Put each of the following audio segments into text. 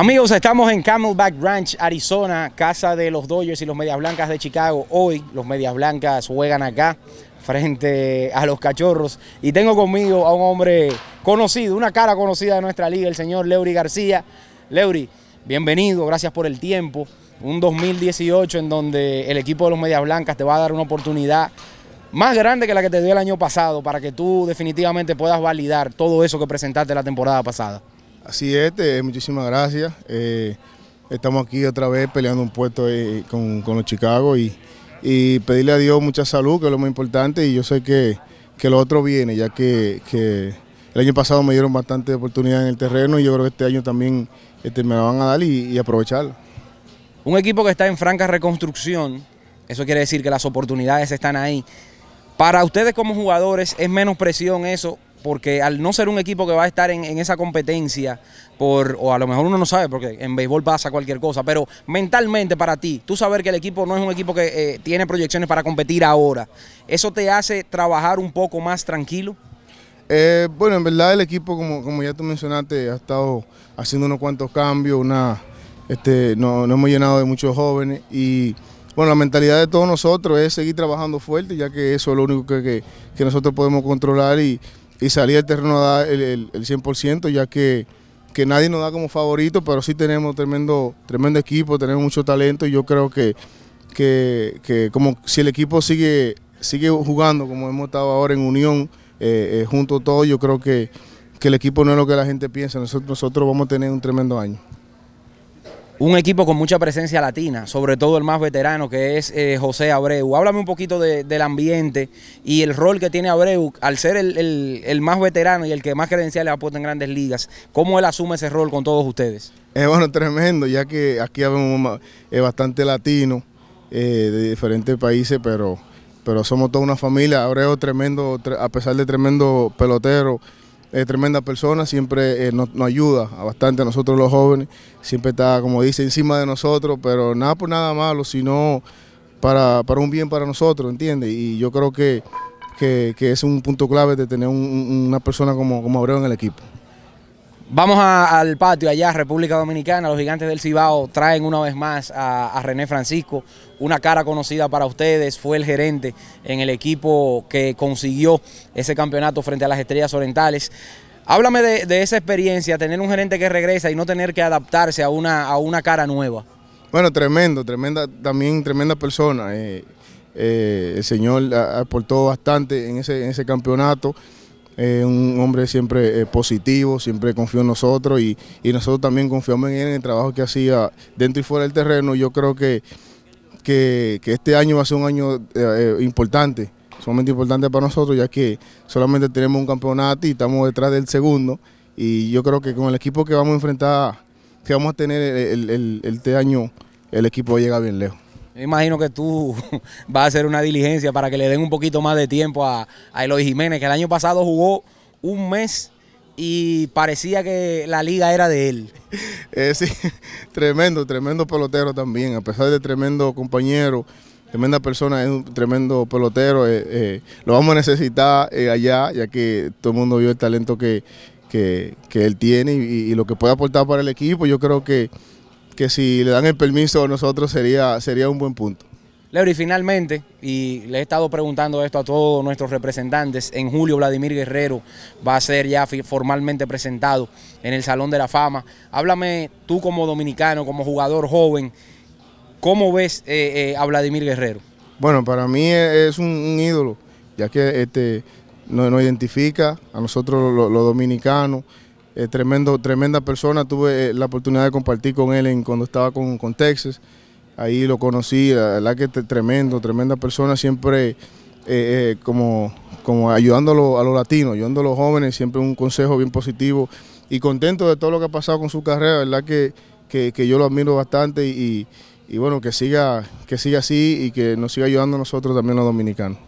Amigos, estamos en Camelback Ranch, Arizona, casa de los Dodgers y los Medias Blancas de Chicago. Hoy los Medias Blancas juegan acá frente a los cachorros. Y tengo conmigo a un hombre conocido, una cara conocida de nuestra liga, el señor Leury García. Leury, bienvenido, gracias por el tiempo. Un 2018 en donde el equipo de los Medias Blancas te va a dar una oportunidad más grande que la que te dio el año pasado para que tú definitivamente puedas validar todo eso que presentaste la temporada pasada. Así es, muchísimas gracias. Eh, estamos aquí otra vez peleando un puesto con, los Chicago y, pedirle a Dios mucha salud, que es lo más importante, y yo sé que, lo otro viene, ya que, el año pasado me dieron bastante oportunidad en el terreno y yo creo que este año también este, me la van a dar y, y Un equipo que está en franca reconstrucción, eso quiere decir que las oportunidades están ahí. Para ustedes como jugadores es menos presión eso porque al no ser un equipo que va a estar en, esa competencia, por, o a lo mejor uno no sabe, porque en béisbol pasa cualquier cosa, pero mentalmente para ti, tú saber que el equipo no es un equipo que eh, tiene proyecciones para competir ahora, ¿eso te hace trabajar un poco más tranquilo? Eh, bueno, en verdad el equipo, como, como ya tú mencionaste, ha estado haciendo unos cuantos cambios, una, este, no, hemos llenado de muchos jóvenes y... Bueno, la mentalidad de todos nosotros es seguir trabajando fuerte, ya que eso es lo único que, que nosotros podemos controlar y y salir al terreno a dar el, 100%, ya que, nadie nos da como favorito, pero sí tenemos tremendo, tremendo equipo, tenemos mucho talento y yo creo que, que, como si el equipo sigue, sigue jugando como hemos estado ahora en unión, eh, eh, junto todos, yo creo que, que el equipo no es lo que la gente piensa, nosotros, nosotros vamos a tener un tremendo año un equipo con mucha presencia latina, sobre todo el más veterano que es eh, José Abreu. Háblame un poquito del ambiente y el rol que tiene Abreu al ser el, más veterano y el que más credenciales puesto en grandes ligas. ¿Cómo él asume ese rol con todos ustedes? Eh, bueno, tremendo, ya que aquí vemos eh, bastante latino eh, de diferentes países, pero, pero somos toda una familia. Abreu, tremendo, a pesar de tremendo pelotero tremenda persona, siempre eh, nos, ayuda bastante a nosotros los jóvenes, siempre está, como dice, encima de nosotros, pero nada por nada malo, sino para, un bien para nosotros, ¿entiendes? Y yo creo que, que, es un punto clave de tener una persona como, como Abreu en el equipo. Vamos al patio allá, República Dominicana. Los gigantes del Cibao traen una vez más a, René Francisco, una cara conocida para ustedes. Fue el gerente en el equipo que consiguió ese campeonato frente a las Estrellas Orientales. Háblame de, esa experiencia, tener un gerente que regresa y no tener que adaptarse a una, a una cara nueva. Bueno, tremendo, tremenda, también tremenda persona. Eh, eh, el señor aportó bastante en ese, en ese campeonato. Eh, un hombre siempre eh, positivo, siempre confió en nosotros y, nosotros también confiamos en él, en el trabajo que hacía dentro y fuera del terreno. Yo creo que, que, este año va a ser un año eh, importante, sumamente importante para nosotros, ya que solamente tenemos un campeonato y estamos detrás del segundo. Y yo creo que con el equipo que vamos a enfrentar, que vamos a tener el, este año, el equipo llega bien lejos. Me imagino que tú vas a hacer una diligencia para que le den un poquito más de tiempo a, Eloy Jiménez, que el año pasado jugó un mes y parecía que la liga era de él. Eh, sí, tremendo, tremendo pelotero también, a pesar de tremendo compañero, tremenda persona, es un tremendo pelotero. Eh, eh, lo vamos a necesitar eh, allá, ya que todo el mundo vio el talento que, él tiene y, y, lo que puede aportar para el equipo. Yo creo que que si le dan el permiso a nosotros sería, sería un buen punto. Leo, y finalmente, y le he estado preguntando esto a todos nuestros representantes, en julio Vladimir Guerrero va a ser ya formalmente presentado en el Salón de la Fama. Háblame tú como dominicano, como jugador joven, ¿cómo ves eh, eh, a Vladimir Guerrero? Bueno, para mí e, es un, ídolo, ya que este, nos, identifica a nosotros los dominicanos, eh, tremendo, tremenda persona, tuve eh, la oportunidad de compartir con él en, cuando estaba con, Texas, ahí lo conocí, la verdad que tremendo, tremenda persona, siempre eh, como, como ayudando a, los latinos, ayudando a los jóvenes, siempre un consejo bien positivo y contento de todo lo que ha pasado con su carrera, la verdad que, que, yo lo admiro bastante y, y, bueno, que siga, que siga así y que nos siga ayudando a nosotros también los dominicanos.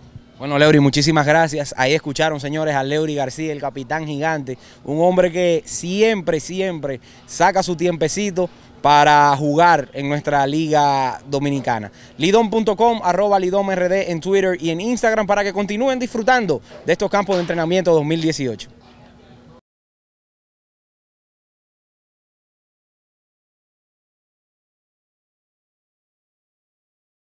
Bueno, Leury, muchísimas gracias. Ahí escucharon, señores, a Leury García, el capitán gigante, un hombre que siempre, siempre saca su tiempecito para jugar en nuestra liga dominicana. Lidom.com, arroba rd en Twitter y en Instagram para que continúen disfrutando de estos campos de entrenamiento 2018.